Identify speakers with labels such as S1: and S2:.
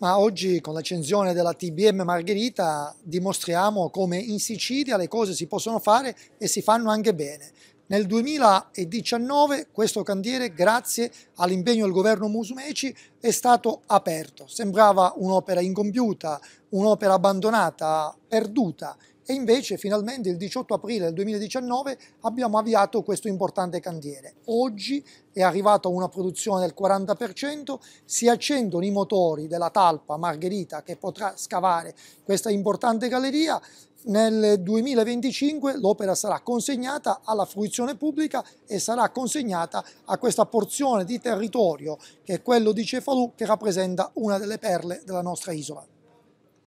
S1: ma oggi con l'accensione della TBM Margherita dimostriamo come in Sicilia le cose si possono fare e si fanno anche bene. Nel 2019 questo cantiere, grazie all'impegno del governo Musumeci, è stato aperto. Sembrava un'opera incompiuta, un'opera abbandonata, perduta, e invece finalmente il 18 aprile del 2019 abbiamo avviato questo importante cantiere. Oggi è arrivata una produzione del 40%, si accendono i motori della talpa Margherita che potrà scavare questa importante galleria. Nel 2025 l'opera sarà consegnata alla fruizione pubblica e sarà consegnata a questa porzione di territorio che è quello di Cefalù che rappresenta una delle perle della nostra isola.